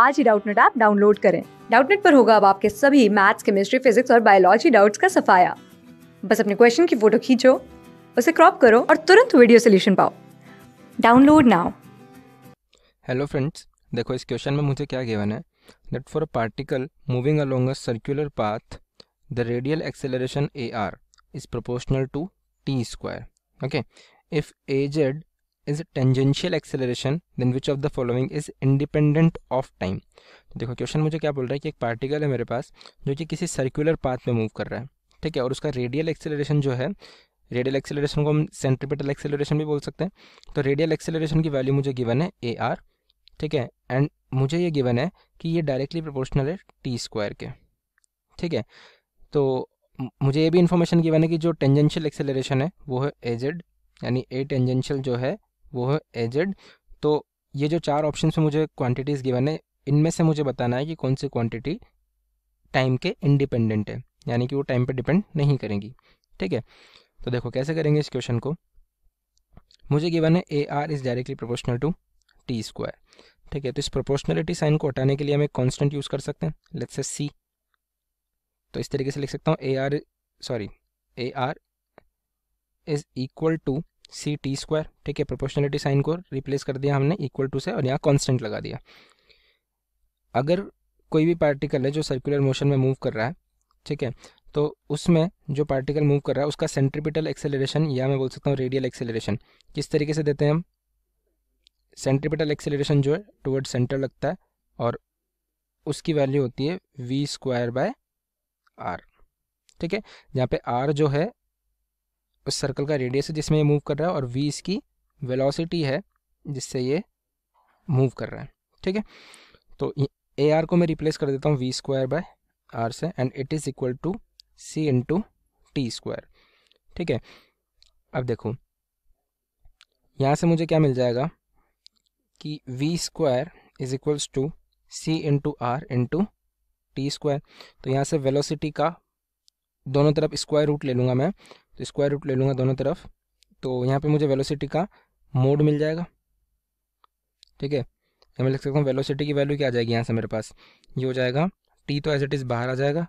आज ही Doubtnut app download करें डाउटनेट पर होगा अब आपके सभी मैथ्स केमिस्ट्री फिजिक्स और बायोलॉजी डाउट्स का सफाया बस अपने क्वेश्चन की फोटो खींचो उसे क्रॉप करो और तुरंत वीडियो सोल्यूशन पाओ डाउनलोड नाउ हेलो फ्रेंड्स देखो इस क्वेश्चन में मुझे क्या गिवन है that for a particle moving along a circular path the radial acceleration A R is proportional to T square okay if A Z is tangential acceleration then which of the following is independent of time देखो question मुझे क्या बोल रहा है कि एक particle है मेरे पास जो कि किसी सर्कुलर पाथ में मूव कर रहा है ठीक है और उसका रेडियल एक्सेलरेशन जो है रेडियल एक्सेलरेशन को हम सेंट्रीपिटल एक्सेलरेशन भी बोल सकते हैं तो रेडियल एक्सेलरेशन की वैल्यू मुझे गिवन है ए आर ठीक है एंड मुझे ये गिवन है कि ये डायरेक्टली प्रोपोर्शनल है टी स्क्वायर के ठीक है तो मुझे ये भी इन्फॉर्मेशन गिवन है कि जो टेंजेंशियल एक्सेलरेशन है वो है ए जेड यानी ए टेंजेंशियल जो है वो है एजेड तो ये जो चार ऑप्शन में मुझे क्वांटिटीज़ गिवन है इनमें से मुझे बताना है कि कौन सी क्वांटिटी टाइम के इंडिपेंडेंट है यानी कि वो टाइम पर डिपेंड नहीं करेंगी ठीक है तो देखो कैसे करेंगे इस क्वेश्चन को मुझे गिवन है A R is directly proportional to T square ठीक है तो इस प्रोपोर्शनलिटी साइन को हटाने के लिए हम एक कॉन्स्टेंट यूज़ कर सकते हैं लेट्स से सी तो इस तरीके से लिख सकता हूँ A R sorry A R is equal to C T square ठीक है प्रोपोर्शनलिटी साइन को रिप्लेस कर दिया हमने इक्वल टू से और यहाँ कांस्टेंट लगा दिया अगर कोई भी पार्टिकल है जो सर्कुलर मोशन में मूव कर रहा है ठीक है तो उसमें जो पार्टिकल मूव कर रहा है उसका सेंट्रिपिटल एक्सेलरेशन या मैं बोल सकता हूँ रेडियल एक्सेलरेशन किस तरीके से देते हैं हम सेंट्रीपिटल एक्सेलरेशन जो है टूवर्ड सेंटर लगता है और उसकी वैल्यू होती है वी स्क्वायर बाय आर ठीक है यहाँ पे आर जो है उस सर्कल का रेडियस है जिसमें ये मूव कर रहा है और v इसकी वेलोसिटी है जिससे ये मूव कर रहा है ठीक है तो ए आर को मैं रिप्लेस कर देता हूँ वी स्क्वायर बाय आर से and it is equal to C into T square ठीक है अब देखो यहाँ से मुझे क्या मिल जाएगा कि V square is equals to C into R into T square तो यहाँ से वेलोसिटी का दोनों तरफ स्क्वायर रूट ले लूँगा मैं तो स्क्वायर रूट ले लूँगा दोनों तरफ तो यहाँ पे मुझे वेलोसिटी का मोड मिल जाएगा ठीक है तो मैं लिख सकता हूँ वेलोसिटी की वैल्यू क्या आ जाएगी यहाँ से मेरे पास ये हो जाएगा टी तो एज इट इज़ बाहर आ जाएगा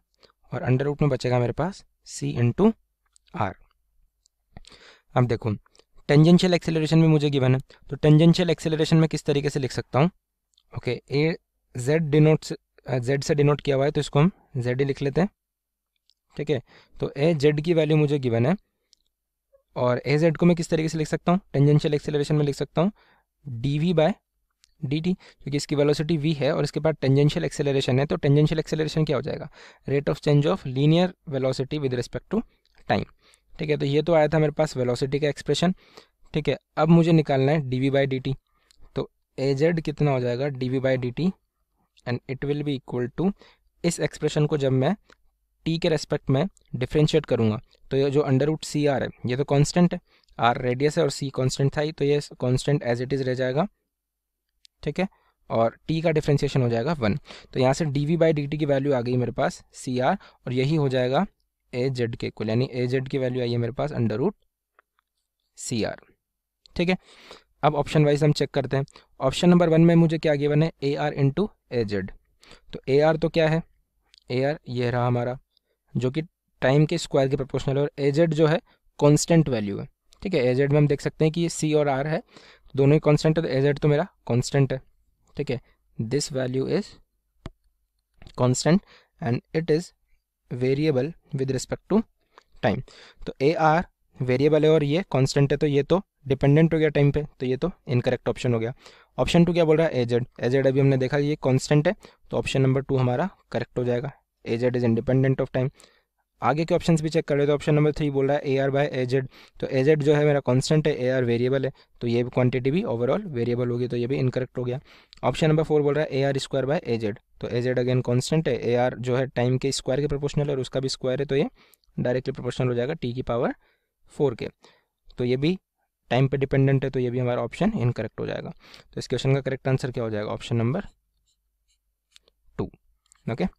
और अंडर रूट में बचेगा मेरे पास सी टू आर अब देखो टेंजेंशियल एक्सेलरेशन भी मुझे गिवन है तो टेंजेंशियल एक्सेलरेशन में किस तरीके से लिख सकता हूँ okay A Z denote Z से डिनोट किया हुआ है तो इसको हम जेड ही लिख लेते हैं ठीक है तो ए जेड की वैल्यू मुझे गिवन है और ए जेड को मैं किस तरीके से लिख सकता हूँ टेंजेंशियल एक्सेलरेशन में लिख सकता हूँ D V by D T क्योंकि इसकी वेलोसिटी वी है और इसके बाद टेंजेंशियल एक्सेलरेशन है तो टेंजेंशियल एक्सेलरेशन क्या हो जाएगा rate of change of linear velocity with respect to time ठीक है तो ये तो आया था मेरे पास वेलोसिटी का एक्सप्रेशन ठीक है अब मुझे निकालना है D V by D T तो ए जेड कितना हो जाएगा D V by D T and it will be equal to इस एक्सप्रेशन को जब मैं टी के रेस्पेक्ट में डिफ्रेंशिएट करूँगा तो ये जो अंडर रूट सी आर है ये तो कॉन्स्टेंट है आर रेडियस है और सी कॉन्स्टेंट था ही तो ये कॉन्स्टेंट एज इट इज़ रह जाएगा ठीक है और टी का डिफ्रेंशिएशन हो जाएगा वन तो यहाँ से D V by D T की वैल्यू आ गई मेरे पास सी आर और यही हो जाएगा ए जेड के कुल यानी ए जेड की वैल्यू आई है मेरे पास अंडर रूट सी आर ठीक है अब ऑप्शन वाइज हम चेक करते हैं ऑप्शन नंबर वन में मुझे क्या गिवन है A R into A Z तो ए आर तो क्या है ए आर ये रहा हमारा जो कि टाइम के स्क्वायर के प्रोपोर्शनल है और एजेड जो है कांस्टेंट वैल्यू है ठीक है एजेड में हम देख सकते हैं कि ये सी और आर है दोनों ही कॉन्स्टेंट है तो एजेड तो मेरा कॉन्स्टेंट है ठीक है this value is constant and it is variable with respect to time तो ए आर वेरिएबल है और ये कॉन्स्टेंट है तो ये तो डिपेंडेंट हो गया टाइम पे तो ये तो इनकरेक्ट ऑप्शन हो गया ऑप्शन टू क्या बोल रहा है एजेड एजेड अभी हमने देखा ये कॉन्स्टेंट है तो ऑप्शन नंबर टू हमारा करेक्ट हो जाएगा A Z is independent of time आगे के ऑप्शन भी चेक कर रहे तो ऑप्शन नंबर थ्री बोल रहा है A R by A Z तो ए जेड जो है मेरा कॉन्स्टेंट है ए आर वेरिएबल है तो ये क्वांटिटी भी ओवरऑल वेरिएबल होगी तो ये भी इनकरेक्ट हो गया ऑप्शन नंबर फोर बोल रहा है A R square by A Z तो ए जेड अगेन कॉन्स्टेंट है ए आर जो है टाइम के स्क्वायर के प्रोपोर्शनल और उसका भी स्क्वायर है तो ये डायरेक्टली प्रोपोर्शनल हो जाएगा टी की पावर फोर के तो ये भी टाइम पर डिपेंडेंट है तो ये भी हमारा ऑप्शन इनकरेक्ट हो जाएगा तो इस क्वेश्चन का करेक्ट आंसर क्या हो जाएगा option number two okay okay?